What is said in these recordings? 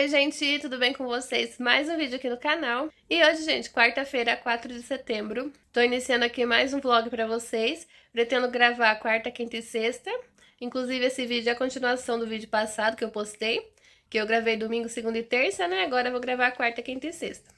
oi, gente, tudo bem com vocês? Mais um vídeo aqui no canal. E hoje, gente, quarta-feira, 4 de setembro, tô iniciando aqui mais um vlog pra vocês. Pretendo gravar quarta, quinta e sexta. Inclusive, esse vídeo é a continuação do vídeo passado que eu postei, que eu gravei domingo, segunda e terça, né? Agora eu vou gravar quarta, quinta e sexta.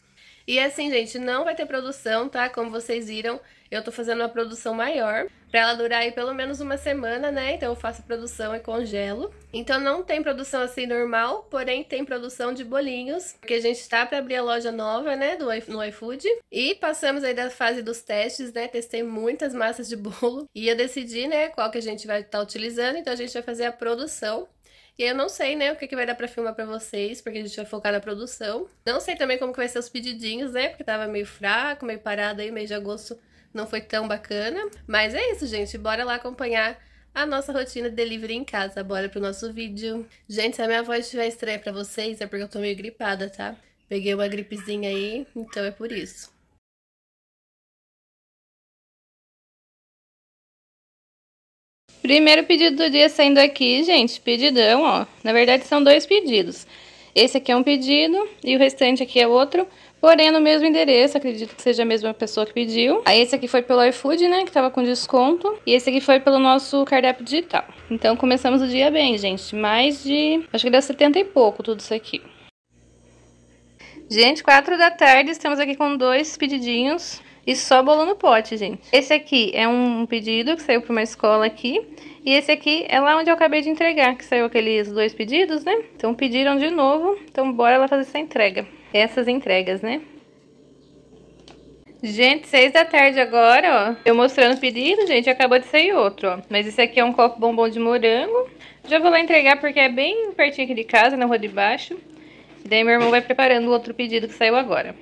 E assim, gente, não vai ter produção, tá? Como vocês viram, eu tô fazendo uma produção maior para ela durar aí pelo menos uma semana, né? Então eu faço produção e congelo. Então não tem produção assim normal, porém tem produção de bolinhos, porque a gente tá para abrir a loja nova, né, do no iFood. E passamos aí da fase dos testes, né? Testei muitas massas de bolo e eu decidi, né, qual que a gente vai estar tá utilizando. Então a gente vai fazer a produção e eu não sei, né, o que, que vai dar pra filmar pra vocês, porque a gente vai focar na produção. Não sei também como que vai ser os pedidinhos, né, porque tava meio fraco, meio parado aí, mês de agosto não foi tão bacana. Mas é isso, gente. Bora lá acompanhar a nossa rotina de delivery em casa. Bora pro nosso vídeo. Gente, se a minha voz estiver estranha pra vocês, é porque eu tô meio gripada, tá? Peguei uma gripezinha aí, então é por isso. Primeiro pedido do dia saindo aqui, gente, pedidão, ó. Na verdade são dois pedidos. Esse aqui é um pedido e o restante aqui é outro, Porém, é no mesmo endereço, acredito que seja a mesma pessoa que pediu. Aí esse aqui foi pelo iFood, né, que tava com desconto. E esse aqui foi pelo nosso cardápio digital. Então começamos o dia bem, gente. Mais de... acho que deu 70 e pouco tudo isso aqui. Gente, 4 da tarde, estamos aqui com dois pedidinhos. E só bolo no pote, gente. Esse aqui é um pedido que saiu para uma escola aqui. E esse aqui é lá onde eu acabei de entregar, que saiu aqueles dois pedidos, né? Então pediram de novo, então bora lá fazer essa entrega essas entregas, né? Gente, seis da tarde agora, ó. Eu mostrando o pedido, gente, acabou de sair outro, ó. Mas esse aqui é um copo bombom de morango. Já vou lá entregar porque é bem pertinho aqui de casa, na rua de baixo. E daí meu irmão vai preparando o outro pedido que saiu agora.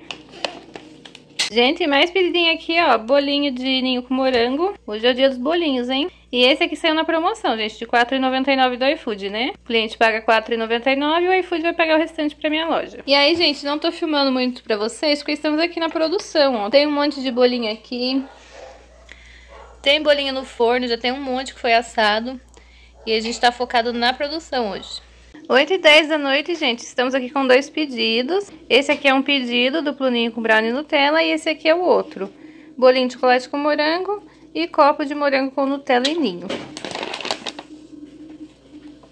Gente, mais pedidinho aqui, ó. Bolinho de ninho com morango. Hoje é o dia dos bolinhos, hein? E esse aqui saiu na promoção, gente, de R$4,99 do iFood, né? O cliente paga R$4,99 e o iFood vai pagar o restante pra minha loja. E aí, gente, não tô filmando muito pra vocês, porque estamos aqui na produção, ó. Tem um monte de bolinha aqui. Tem bolinha no forno, já tem um monte que foi assado. E a gente tá focado na produção hoje. 8 e 10 da noite, gente, estamos aqui com dois pedidos. Esse aqui é um pedido do Pluninho com Brownie Nutella e esse aqui é o outro. Bolinho de chocolate com morango e copo de morango com Nutella e ninho.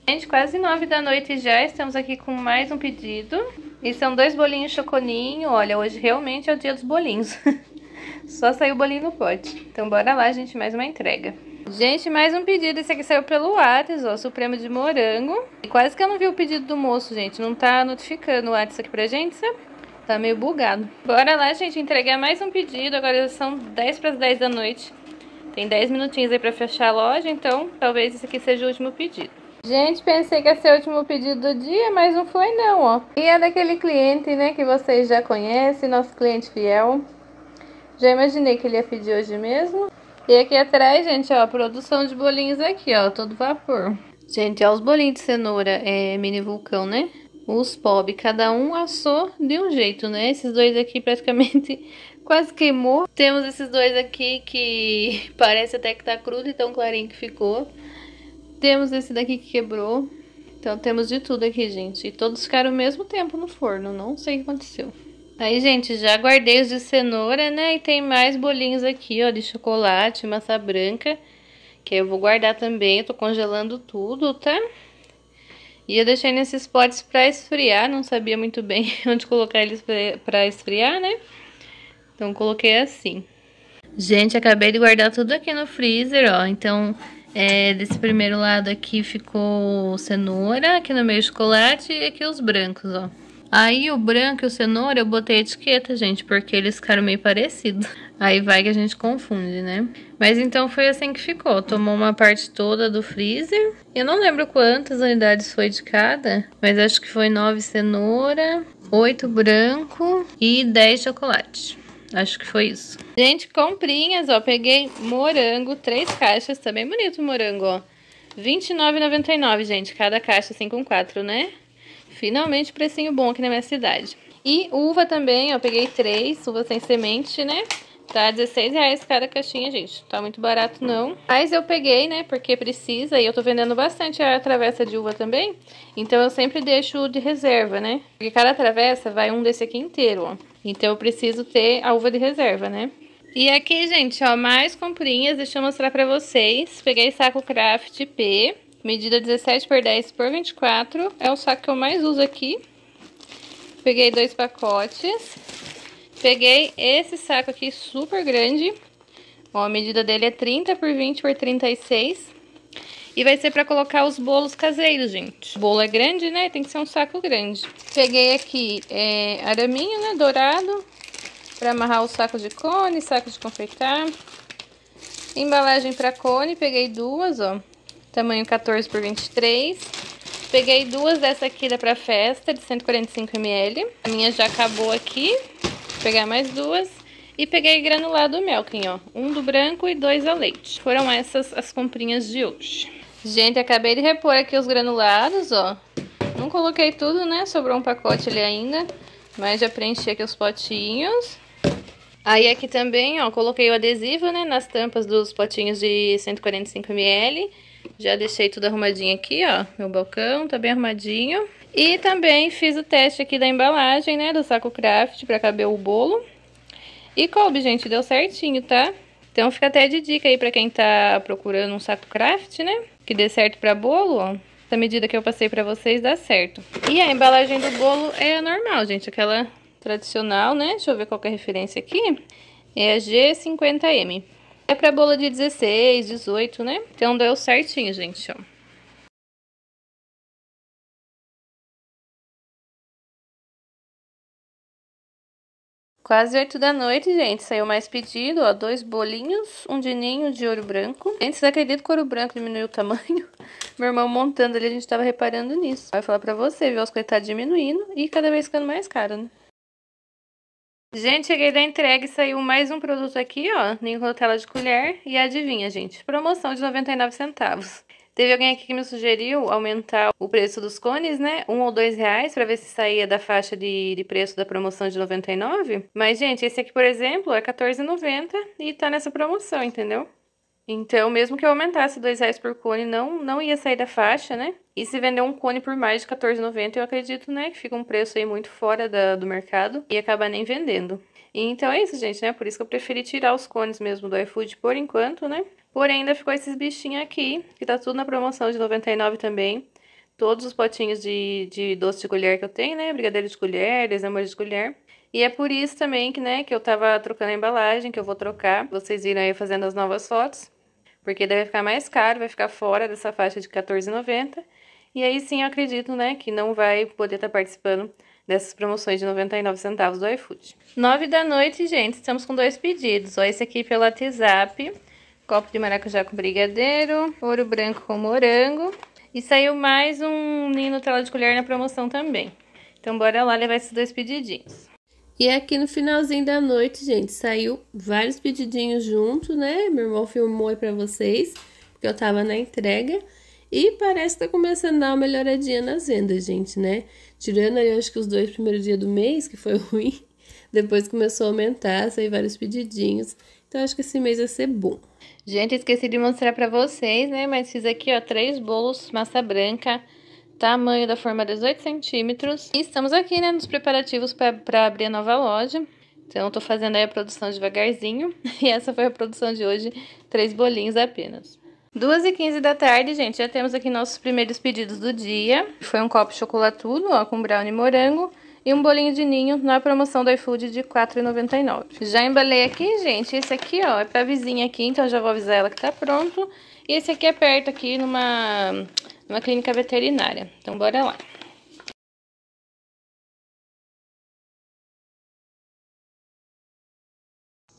Gente, quase nove da noite já, estamos aqui com mais um pedido. E são dois bolinhos choconinho, olha, hoje realmente é o dia dos bolinhos. Só saiu o bolinho no pote. Então bora lá, gente, mais uma entrega. Gente, mais um pedido. Esse aqui saiu pelo Whats, ó, Supremo de Morango. E quase que eu não vi o pedido do moço, gente. Não tá notificando o Whats aqui pra gente, sabe? Tá meio bugado. Bora lá, gente, entregar mais um pedido. Agora são 10 para as 10 da noite. Tem 10 minutinhos aí pra fechar a loja, então talvez esse aqui seja o último pedido. Gente, pensei que ia ser o último pedido do dia, mas não foi não, ó. E é daquele cliente, né, que vocês já conhecem, nosso cliente fiel. Já imaginei que ele ia pedir hoje mesmo. E aqui atrás, gente, ó, produção de bolinhos aqui, ó, todo vapor. Gente, ó, os bolinhos de cenoura é mini vulcão, né? Os POB, cada um assou de um jeito, né? Esses dois aqui praticamente quase queimou. Temos esses dois aqui que parece até que tá cru e tão clarinho que ficou. Temos esse daqui que quebrou. Então temos de tudo aqui, gente. E todos ficaram o mesmo tempo no forno, não sei o que aconteceu. Aí, gente, já guardei os de cenoura, né? E tem mais bolinhos aqui, ó, de chocolate, massa branca. Que eu vou guardar também, eu tô congelando tudo, tá? E eu deixei nesses potes pra esfriar, não sabia muito bem onde colocar eles pra esfriar, né? Então, coloquei assim. Gente, acabei de guardar tudo aqui no freezer, ó. Então, é, desse primeiro lado aqui ficou cenoura, aqui no meio chocolate e aqui os brancos, ó. Aí o branco e o cenoura eu botei etiqueta, gente, porque eles ficaram meio parecidos. Aí vai que a gente confunde, né? Mas então foi assim que ficou. Tomou uma parte toda do freezer. Eu não lembro quantas unidades foi de cada, mas acho que foi nove cenoura, oito branco e dez chocolate. Acho que foi isso. Gente, comprinhas, ó. Peguei morango, três caixas. Também tá bonito o morango, ó. R$29,99, gente. Cada caixa, assim, com quatro, né? Finalmente precinho bom aqui na minha cidade. E uva também, ó. Peguei três uva sem semente, né? Tá R$16,00 cada caixinha, gente. Tá muito barato, não. Mas eu peguei, né, porque precisa. E eu tô vendendo bastante a travessa de uva também. Então eu sempre deixo de reserva, né? Porque cada travessa vai um desse aqui inteiro, ó. Então eu preciso ter a uva de reserva, né? E aqui, gente, ó, mais comprinhas, deixa eu mostrar pra vocês. Peguei saco craft P, medida 17 por 10 por 24, é o saco que eu mais uso aqui. Peguei dois pacotes. Peguei esse saco aqui super grande, ó, a medida dele é 30 por 20 por 36. E vai ser para colocar os bolos caseiros, gente. O bolo é grande, né? Tem que ser um saco grande. Peguei aqui é, araminho, né? Dourado. Para amarrar o saco de cone, saco de confeitar. Embalagem para cone, peguei duas, ó. Tamanho 14 por 23. Peguei duas dessa aqui da Pra Festa, de 145ml. A minha já acabou aqui. Vou pegar mais duas. E peguei granulado Melkin, ó. Um do branco e dois ao leite. Foram essas as comprinhas de hoje. Gente, acabei de repor aqui os granulados, ó. Não coloquei tudo, né? Sobrou um pacote ali ainda. Mas já preenchi aqui os potinhos. Aí aqui também, ó, coloquei o adesivo, né? Nas tampas dos potinhos de 145ml. Já deixei tudo arrumadinho aqui, ó. Meu balcão tá bem arrumadinho. E também fiz o teste aqui da embalagem, né? Do saco craft pra caber o bolo. E coube, gente, deu certinho, tá? Então fica até de dica aí pra quem tá procurando um saco craft, né? que dê certo para bolo, ó. Da medida que eu passei para vocês, dá certo. E a embalagem do bolo é normal, gente. Aquela tradicional, né? Deixa eu ver qual é a referência aqui. É a G50M. É para bolo de 16, 18, né? Então deu certinho, gente, ó. Quase 8 da noite, gente. Saiu mais pedido, ó. Dois bolinhos, um de ninho de ouro branco. Gente, vocês acreditam que o ouro branco diminuiu o tamanho? Meu irmão montando ali, a gente tava reparando nisso. Vai falar pra você, viu? As coisas tá diminuindo e cada vez ficando mais caro, né? Gente, cheguei da entrega e saiu mais um produto aqui, ó. Ninho Nutella de colher. E adivinha, gente? Promoção de 99 centavos. Teve alguém aqui que me sugeriu aumentar o preço dos cones, né? Um ou dois reais para ver se saía da faixa de, de preço da promoção de 99. Mas, gente, esse aqui, por exemplo, é R$14,90 e tá nessa promoção, entendeu? Então, mesmo que eu aumentasse dois reais por cone, não, não ia sair da faixa, né? E se vender um cone por mais de R$14,90, eu acredito, né, que fica um preço aí muito fora da, do mercado e acabar nem vendendo. Então é isso, gente, né? Por isso que eu preferi tirar os cones mesmo do iFood por enquanto, né? Porém, ainda ficou esses bichinhos aqui, que tá tudo na promoção de 99 também. Todos os potinhos de, de doce de colher que eu tenho, né? Brigadeiro de colher, desamor de colher. E é por isso também que, né, que eu tava trocando a embalagem, que eu vou trocar. Vocês viram aí fazendo as novas fotos. Porque deve vai ficar mais caro, vai ficar fora dessa faixa de 14,90 E aí sim eu acredito, né, que não vai poder estar tá participando dessas promoções de 99 centavos do iFood. 9 da noite, gente, estamos com dois pedidos. Ó, esse aqui pelo WhatsApp copo de maracujá com brigadeiro, ouro branco com morango. E saiu mais um ninho Nutella de colher na promoção também. Então bora lá levar esses dois pedidinhos. E aqui no finalzinho da noite, gente, saiu vários pedidinhos junto, né? Meu irmão filmou aí pra vocês, porque eu tava na entrega. E parece que tá começando a dar uma melhoradinha nas vendas, gente, né? Tirando aí, acho que os dois primeiros dias do mês, que foi ruim. Depois começou a aumentar, saiu vários pedidinhos. Então acho que esse mês vai ser bom. Gente, esqueci de mostrar para vocês, né? Mas fiz aqui, ó, três bolos, massa branca, tamanho da forma 18 centímetros. E estamos aqui, né, nos preparativos para abrir a nova loja. Então, tô fazendo aí a produção devagarzinho. E essa foi a produção de hoje, três bolinhos apenas. 2 e 15 da tarde, gente, já temos aqui nossos primeiros pedidos do dia. Foi um copo chocolatudo, ó, com brownie morango e um bolinho de ninho na promoção do iFood de R$ 4,99. Já embalei aqui, gente. Esse aqui, ó, é pra vizinha aqui, então já vou avisar ela que tá pronto. E esse aqui é perto aqui numa, numa clínica veterinária. Então bora lá.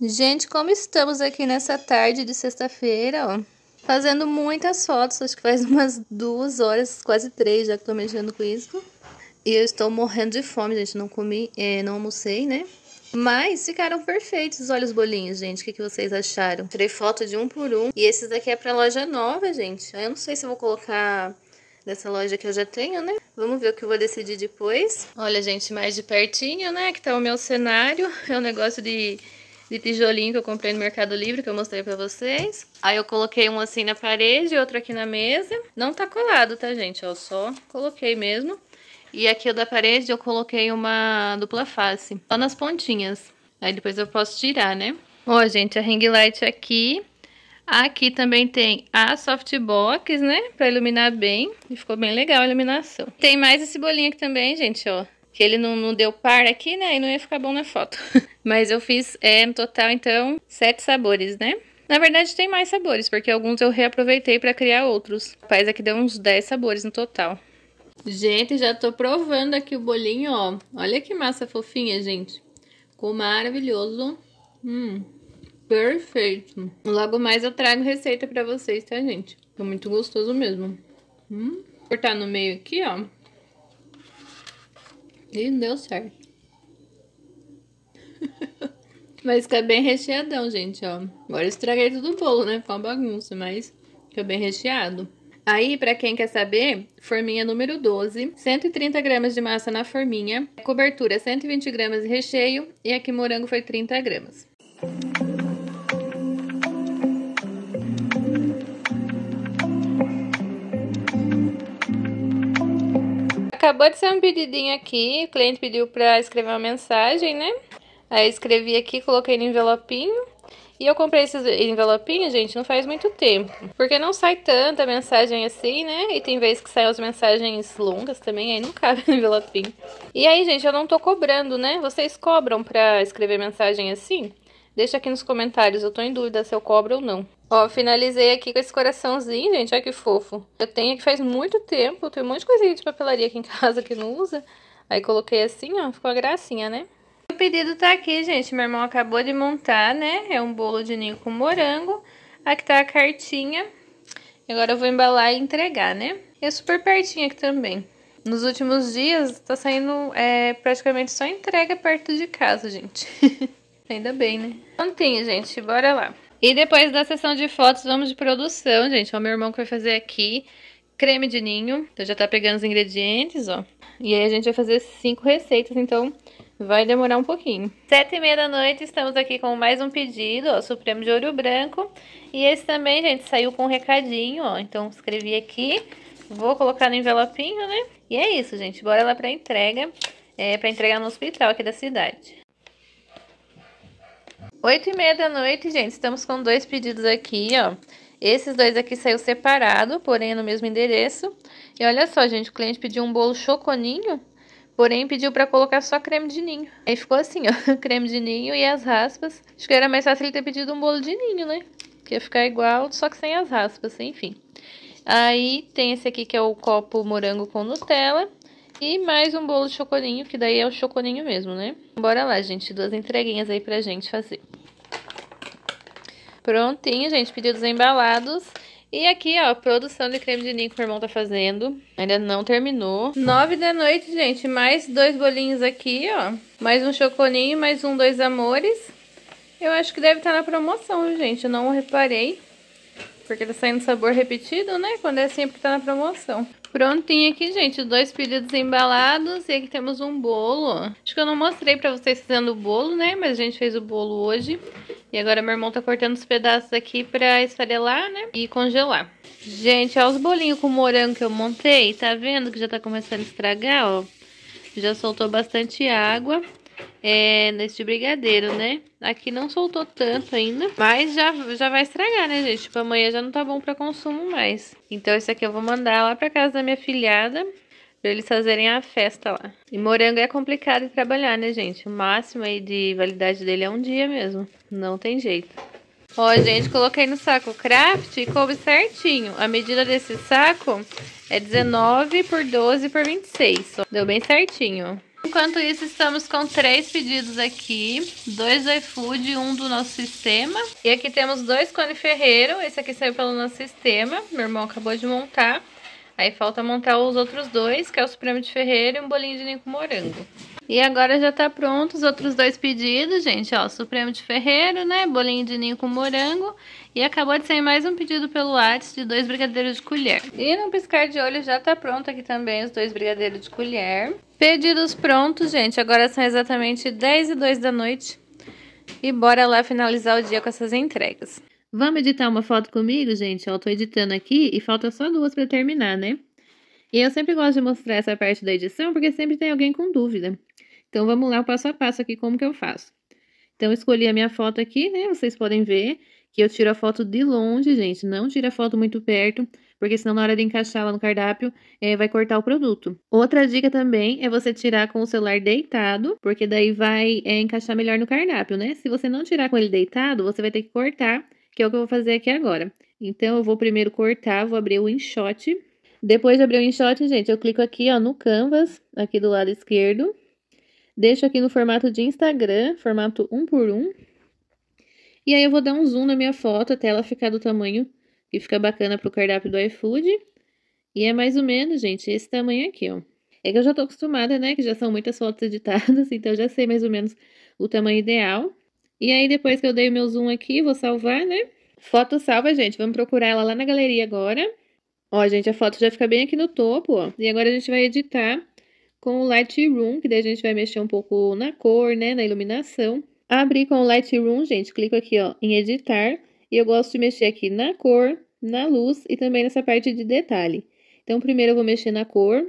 Gente, como estamos aqui nessa tarde de sexta-feira, ó. Fazendo muitas fotos, acho que faz umas duas horas, quase três já que tô mexendo com isso. E eu estou morrendo de fome, gente. Não comi, é, não almocei, né? Mas ficaram perfeitos, olha os bolinhos, gente. O que, que vocês acharam? Tirei foto de um por um. E esses daqui é pra loja nova, gente. Eu não sei se vou colocar dessa loja que eu já tenho, né? Vamos ver o que eu vou decidir depois. Olha, gente, mais de pertinho, né? Que tá o meu cenário. É um negócio de, de tijolinho que eu comprei no Mercado Livre, que eu mostrei pra vocês. Aí eu coloquei um assim na parede, outro aqui na mesa. Não tá colado, tá, gente? eu só coloquei mesmo. E aqui da parede eu coloquei uma dupla face, só nas pontinhas. Aí depois eu posso tirar, né? Ó, gente, a ring light aqui. Aqui também tem a softbox, né? Pra iluminar bem. E ficou bem legal a iluminação. Tem mais esse bolinho aqui também, gente, ó. Que ele não, não deu par aqui, né? E não ia ficar bom na foto. Mas eu fiz, é, no total, então, sete sabores, né? Na verdade, tem mais sabores, porque alguns eu reaproveitei para criar outros. O rapaz aqui deu uns 10 sabores no total. Gente, já tô provando aqui o bolinho, ó. Olha que massa fofinha, gente. Ficou maravilhoso. Hum, perfeito. Logo mais eu trago receita pra vocês, tá, gente? Ficou muito gostoso mesmo. Hum, cortar no meio aqui, ó. E deu certo. mas fica bem recheadão, gente, ó. Agora estraguei tudo o bolo, né? Foi uma bagunça, mas fica bem recheado. Aí, para quem quer saber, forminha número 12, 130 gramas de massa na forminha, cobertura 120 gramas de recheio e aqui morango foi 30 gramas. Acabou de ser um pedidinho aqui, o cliente pediu para escrever uma mensagem, né? Aí escrevi aqui, coloquei no envelopinho e eu comprei esses envelopinhos, gente, não faz muito tempo. Porque não sai tanta mensagem assim, né? E tem vezes que saem as mensagens longas também, aí não cabe no envelopinho. E aí, gente, eu não tô cobrando, né? Vocês cobram pra escrever mensagem assim? Deixa aqui nos comentários, eu tô em dúvida se eu cobro ou não. Ó, finalizei aqui com esse coraçãozinho, gente, olha que fofo. Eu tenho aqui faz muito tempo, tem um monte de coisinha de papelaria aqui em casa que não usa. Aí coloquei assim, ó, ficou uma gracinha, né? pedido tá aqui, gente. Meu irmão acabou de montar, né? É um bolo de ninho com morango. Aqui tá a cartinha. Agora eu vou embalar e entregar, né? E é super pertinho aqui também. Nos últimos dias tá saindo é, praticamente só entrega perto de casa, gente. Ainda bem, né? Prontinho, gente. Bora lá. E depois da sessão de fotos, vamos de produção, gente. É o meu irmão que vai fazer aqui creme de ninho. Então já tá pegando os ingredientes, ó. E aí a gente vai fazer cinco receitas, então Vai demorar um pouquinho. Sete e meia da noite, estamos aqui com mais um pedido, ó, Supremo de Ouro Branco. E esse também, gente, saiu com um recadinho, ó. Então, escrevi aqui, vou colocar no envelopinho, né? E é isso, gente. Bora lá pra entrega, é, pra entregar no hospital aqui da cidade. Oito e meia da noite, gente, estamos com dois pedidos aqui, ó. Esses dois aqui saiu separado, porém é no mesmo endereço. E olha só, gente, o cliente pediu um bolo choconinho porém pediu para colocar só creme de ninho. Aí ficou assim, ó, creme de ninho e as raspas. Acho que era mais fácil ele ter pedido um bolo de ninho, né? Que ia ficar igual, só que sem as raspas, enfim. Aí tem esse aqui que é o copo morango com Nutella. E mais um bolo de chocolinho, que daí é o chocolinho mesmo, né? Bora lá, gente. Duas entreguinhas aí pra gente fazer. Prontinho, gente. Pedidos embalados. E aqui, ó, produção de creme de ninho que meu irmão tá fazendo. Ainda não terminou. Nove da noite, gente. Mais dois bolinhos aqui, ó. Mais um choconinho, mais um dois amores. Eu acho que deve estar tá na promoção, gente. Eu não reparei. Porque tá saindo sabor repetido, né? Quando é sempre tá na promoção. Prontinho aqui, gente, dois pedidos embalados e aqui temos um bolo. Acho que eu não mostrei pra vocês fazendo o bolo, né, mas a gente fez o bolo hoje. E agora meu irmão tá cortando os pedaços aqui pra esfarelar, né, e congelar. Gente, olha os bolinhos com morango que eu montei, tá vendo que já tá começando a estragar, ó. Já soltou bastante água é, nesse brigadeiro, né? Aqui não soltou tanto ainda, mas já, já vai estragar, né, gente? Tipo, amanhã já não tá bom pra consumo mais. Então esse aqui eu vou mandar lá pra casa da minha filhada, pra eles fazerem a festa lá. E morango é complicado de trabalhar, né, gente? O máximo aí de validade dele é um dia mesmo, não tem jeito. Ó, gente, coloquei no saco craft e coube certinho. A medida desse saco é 19 por 12 por 26. Deu bem certinho. Enquanto isso, estamos com três pedidos aqui: dois do iFood, um do nosso sistema. E aqui temos dois cone ferreiro. Esse aqui saiu pelo nosso sistema. Meu irmão acabou de montar. Aí falta montar os outros dois, que é o Supremo de Ferreira e um bolinho de ninho com morango. E agora já tá pronto os outros dois pedidos, gente, ó, Supremo de Ferreiro, né, bolinho de ninho com morango, e acabou de sair mais um pedido pelo Whats de dois brigadeiros de colher. E no piscar de olho já tá pronto aqui também os dois brigadeiros de colher. Pedidos prontos, gente, agora são exatamente 10 e 2 da noite, e bora lá finalizar o dia com essas entregas. Vamos editar uma foto comigo, gente? Eu tô editando aqui e falta só duas para terminar, né? E eu sempre gosto de mostrar essa parte da edição porque sempre tem alguém com dúvida. Então vamos lá o passo a passo aqui como que eu faço. Então escolhi a minha foto aqui, né? Vocês podem ver que eu tiro a foto de longe, gente. Não tira a foto muito perto, porque senão na hora de encaixar ela no cardápio, é, vai cortar o produto. Outra dica também é você tirar com o celular deitado, porque daí vai é, encaixar melhor no cardápio, né? Se você não tirar com ele deitado, você vai ter que cortar que é o que eu vou fazer aqui agora. Então, eu vou primeiro cortar, vou abrir o enxote. Depois de abrir o enxote, gente, eu clico aqui, ó, no canvas, aqui do lado esquerdo. Deixo aqui no formato de Instagram, formato 1 por 1 E aí, eu vou dar um zoom na minha foto até ela ficar do tamanho que fica bacana pro cardápio do iFood. E é mais ou menos, gente, esse tamanho aqui, ó. É que eu já tô acostumada, né, que já são muitas fotos editadas, então eu já sei mais ou menos o tamanho ideal. E aí, depois que eu dei o meu zoom aqui, vou salvar, né? Foto salva, gente. Vamos procurar ela lá na galeria agora. Ó, gente, a foto já fica bem aqui no topo, ó. E agora a gente vai editar com o Lightroom, que daí a gente vai mexer um pouco na cor, né, na iluminação. Abrir com o Lightroom, gente, clico aqui, ó, em editar. E eu gosto de mexer aqui na cor, na luz e também nessa parte de detalhe. Então, primeiro eu vou mexer na cor.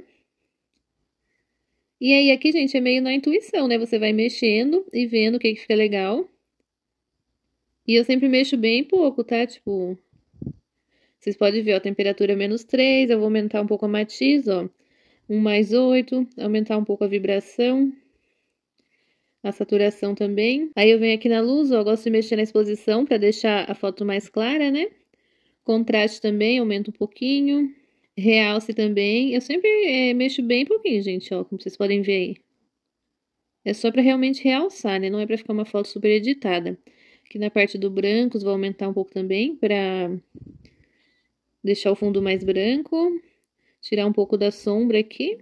E aí, aqui, gente, é meio na intuição, né? Você vai mexendo e vendo o que, que fica legal. E eu sempre mexo bem pouco, tá? Tipo, vocês podem ver, ó, temperatura é menos 3, eu vou aumentar um pouco a matiz, ó. 1 mais 8, aumentar um pouco a vibração, a saturação também. Aí eu venho aqui na luz, ó, gosto de mexer na exposição para deixar a foto mais clara, né? Contraste também, aumenta um pouquinho. Realce também. Eu sempre é, mexo bem pouquinho, gente, ó, como vocês podem ver aí. É só para realmente realçar, né? Não é para ficar uma foto super editada. Aqui na parte do brancos vou aumentar um pouco também para deixar o fundo mais branco. Tirar um pouco da sombra aqui.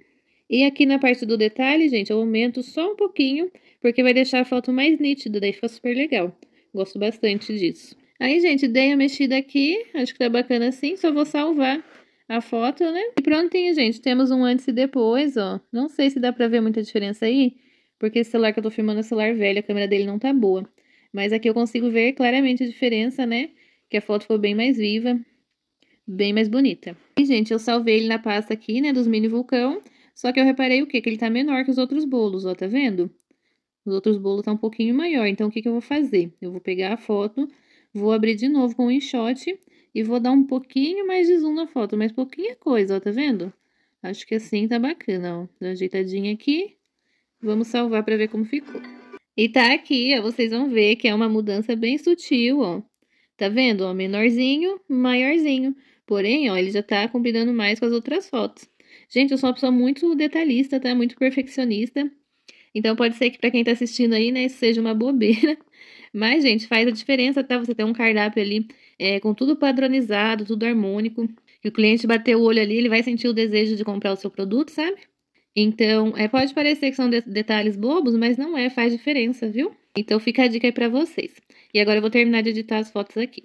E aqui na parte do detalhe, gente, eu aumento só um pouquinho, porque vai deixar a foto mais nítida, daí fica super legal. Gosto bastante disso. Aí, gente, dei a mexida aqui, acho que tá bacana assim, só vou salvar a foto, né? E prontinho, gente, temos um antes e depois, ó. Não sei se dá pra ver muita diferença aí, porque esse celular que eu tô filmando é um celular velho, a câmera dele não tá boa. Mas aqui eu consigo ver claramente a diferença, né? Que a foto ficou bem mais viva, bem mais bonita. E, gente, eu salvei ele na pasta aqui, né, dos mini vulcão. Só que eu reparei o quê? Que ele tá menor que os outros bolos, ó, tá vendo? Os outros bolos tá um pouquinho maior, então o que que eu vou fazer? Eu vou pegar a foto, vou abrir de novo com o um enxote e vou dar um pouquinho mais de zoom na foto, mas pouquinha coisa, ó, tá vendo? Acho que assim tá bacana, ó. Dá uma ajeitadinha aqui. Vamos salvar pra ver como ficou. E tá aqui, ó, vocês vão ver que é uma mudança bem sutil, ó. Tá vendo? Ó, menorzinho, maiorzinho. Porém, ó, ele já tá combinando mais com as outras fotos. Gente, eu sou uma pessoa muito detalhista, tá? Muito perfeccionista. Então, pode ser que para quem tá assistindo aí, né, isso seja uma bobeira. Mas, gente, faz a diferença, tá? Você ter um cardápio ali é, com tudo padronizado, tudo harmônico. E o cliente bater o olho ali, ele vai sentir o desejo de comprar o seu produto, sabe? Então, é, pode parecer que são de detalhes bobos, mas não é, faz diferença, viu? Então, fica a dica aí pra vocês. E agora eu vou terminar de editar as fotos aqui.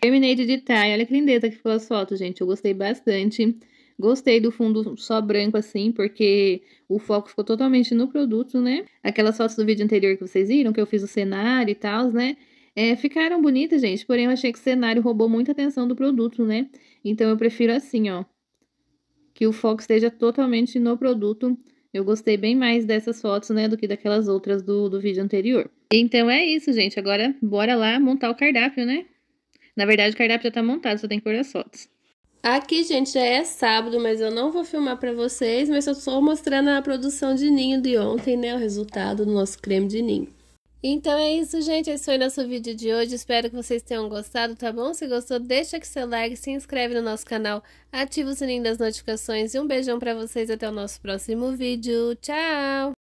Terminei de editar e olha que lindeza que ficou as fotos, gente. Eu gostei bastante. Gostei do fundo só branco assim, porque o foco ficou totalmente no produto, né? Aquelas fotos do vídeo anterior que vocês viram, que eu fiz o cenário e tal, né? É, ficaram bonitas, gente, porém eu achei que o cenário roubou muita atenção do produto, né? Então eu prefiro assim, ó que o foco esteja totalmente no produto. Eu gostei bem mais dessas fotos, né, do que daquelas outras do, do vídeo anterior. Então é isso, gente. Agora bora lá montar o cardápio, né? Na verdade, o cardápio já tá montado, só tem que pôr as fotos. Aqui, gente, já é sábado, mas eu não vou filmar para vocês, mas eu estou mostrando a produção de ninho de ontem, né? O resultado do nosso creme de ninho. Então é isso, gente. Esse foi nosso vídeo de hoje. Espero que vocês tenham gostado, tá bom? Se gostou, deixa aqui seu like, se inscreve no nosso canal, ativa o sininho das notificações e um beijão pra vocês até o nosso próximo vídeo. Tchau!